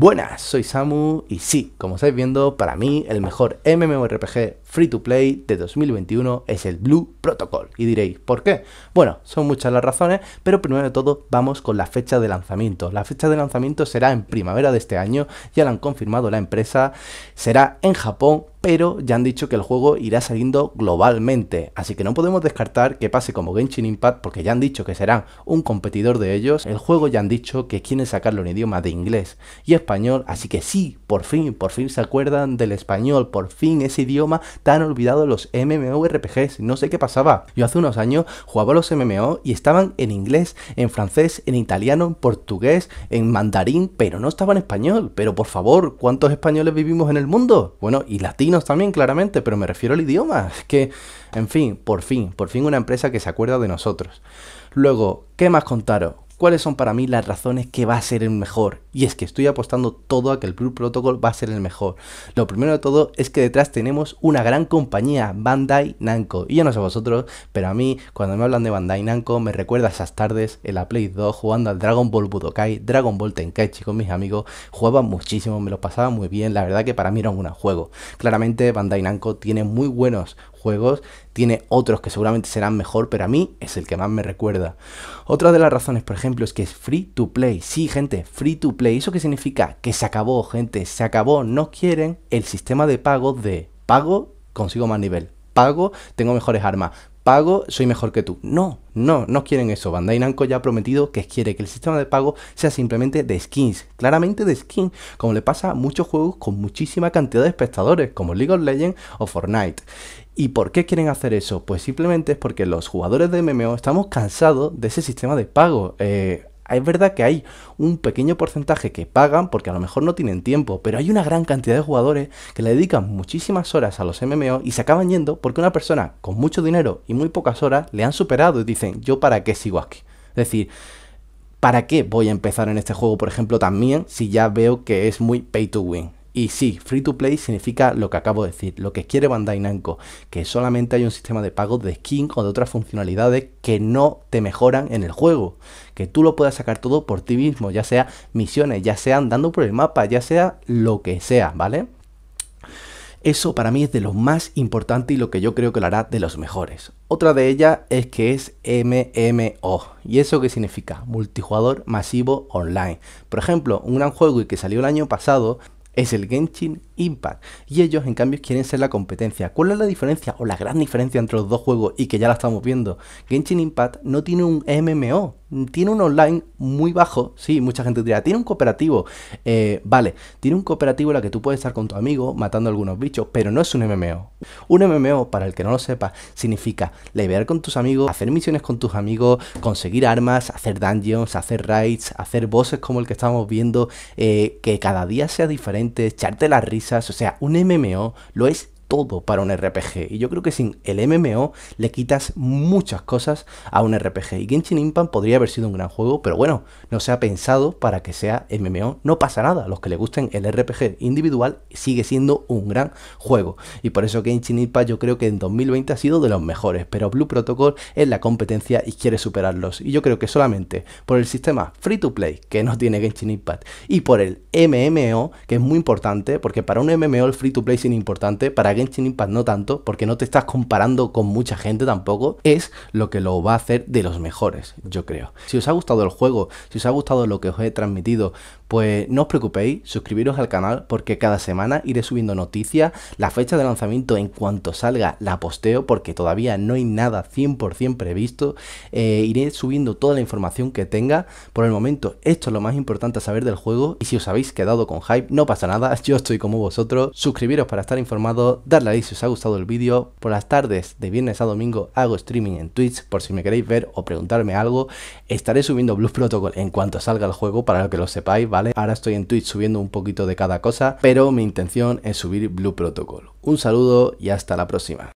Buenas, soy Samu y sí, como estáis viendo, para mí el mejor MMORPG free to play de 2021 es el Blue Protocol. Y diréis, ¿por qué? Bueno, son muchas las razones, pero primero de todo vamos con la fecha de lanzamiento. La fecha de lanzamiento será en primavera de este año, ya la han confirmado la empresa, será en Japón pero ya han dicho que el juego irá saliendo globalmente, así que no podemos descartar que pase como Genshin Impact porque ya han dicho que será un competidor de ellos, el juego ya han dicho que quieren sacarlo en idioma de inglés y español, así que sí, por fin, por fin se acuerdan del español, por fin ese idioma tan olvidados los MMORPGs, no sé qué pasaba. Yo hace unos años jugaba los MMO y estaban en inglés, en francés, en italiano, en portugués, en mandarín, pero no estaba en español. Pero por favor, ¿cuántos españoles vivimos en el mundo? Bueno, y latinos también, claramente, pero me refiero al idioma. Es que, en fin, por fin, por fin una empresa que se acuerda de nosotros. Luego, ¿qué más contaros? cuáles son para mí las razones que va a ser el mejor. Y es que estoy apostando todo a que el Blue Protocol va a ser el mejor. Lo primero de todo es que detrás tenemos una gran compañía, Bandai Namco. Y yo no sé vosotros, pero a mí cuando me hablan de Bandai Namco me recuerda esas tardes en la Play 2 jugando al Dragon Ball Budokai, Dragon Ball Tenkaichi con mis amigos. Jugaba muchísimo, me lo pasaba muy bien, la verdad que para mí era un buen juego. Claramente Bandai Namco tiene muy buenos juegos, tiene otros que seguramente serán mejor, pero a mí es el que más me recuerda. Otra de las razones, por ejemplo, es que es free to play. Sí, gente, free to play. ¿Eso qué significa? Que se acabó, gente, se acabó. No quieren el sistema de pago de pago, consigo más nivel. Pago, tengo mejores armas pago, soy mejor que tú. No, no, no quieren eso. Bandai Namco ya ha prometido que quiere que el sistema de pago sea simplemente de skins, claramente de skins como le pasa a muchos juegos con muchísima cantidad de espectadores, como League of Legends o Fortnite. ¿Y por qué quieren hacer eso? Pues simplemente es porque los jugadores de MMO estamos cansados de ese sistema de pago. Eh, es verdad que hay un pequeño porcentaje que pagan porque a lo mejor no tienen tiempo, pero hay una gran cantidad de jugadores que le dedican muchísimas horas a los MMO y se acaban yendo porque una persona con mucho dinero y muy pocas horas le han superado y dicen, yo para qué sigo aquí. Es decir, ¿para qué voy a empezar en este juego, por ejemplo, también si ya veo que es muy pay to win? Y sí, free to play significa lo que acabo de decir, lo que quiere Bandai Namco, que solamente hay un sistema de pago de skin o de otras funcionalidades que no te mejoran en el juego, que tú lo puedas sacar todo por ti mismo, ya sea misiones, ya sea andando por el mapa, ya sea lo que sea, ¿vale? Eso para mí es de lo más importante y lo que yo creo que lo hará de los mejores. Otra de ellas es que es MMO. ¿Y eso qué significa? Multijugador masivo online. Por ejemplo, un gran juego y que salió el año pasado es el Genshin Impact. Y ellos, en cambio, quieren ser la competencia. ¿Cuál es la diferencia o la gran diferencia entre los dos juegos y que ya la estamos viendo? Genshin Impact no tiene un MMO, tiene un online muy bajo. Sí, mucha gente dirá, tiene un cooperativo. Eh, vale, tiene un cooperativo en el que tú puedes estar con tu amigo matando algunos bichos, pero no es un MMO. Un MMO, para el que no lo sepa, significa Levear con tus amigos, hacer misiones con tus amigos, conseguir armas, hacer dungeons, hacer raids, hacer bosses como el que estamos viendo, eh, que cada día sea diferente, echarte la risa o sea, un MMO lo es todo para un RPG. Y yo creo que sin el MMO le quitas muchas cosas a un RPG. Y Genshin Impact podría haber sido un gran juego, pero bueno, no se ha pensado para que sea MMO. No pasa nada. Los que le gusten el RPG individual sigue siendo un gran juego. Y por eso Genshin Impact yo creo que en 2020 ha sido de los mejores. Pero Blue Protocol es la competencia y quiere superarlos. Y yo creo que solamente por el sistema free to play que no tiene Genshin Impact y por el MMO, que es muy importante, porque para un MMO el free to play es importante, para Impact no tanto, porque no te estás comparando con mucha gente tampoco, es lo que lo va a hacer de los mejores, yo creo. Si os ha gustado el juego, si os ha gustado lo que os he transmitido, pues no os preocupéis, suscribiros al canal porque cada semana iré subiendo noticias, la fecha de lanzamiento en cuanto salga la posteo porque todavía no hay nada 100% previsto, eh, iré subiendo toda la información que tenga, por el momento esto es lo más importante a saber del juego y si os habéis quedado con hype no pasa nada, yo estoy como vosotros, suscribiros para estar informado, darle a like si os ha gustado el vídeo, por las tardes de viernes a domingo hago streaming en Twitch por si me queréis ver o preguntarme algo, estaré subiendo Blue Protocol en cuanto salga el juego para que lo sepáis, Ahora estoy en Twitch subiendo un poquito de cada cosa, pero mi intención es subir Blue Protocol. Un saludo y hasta la próxima.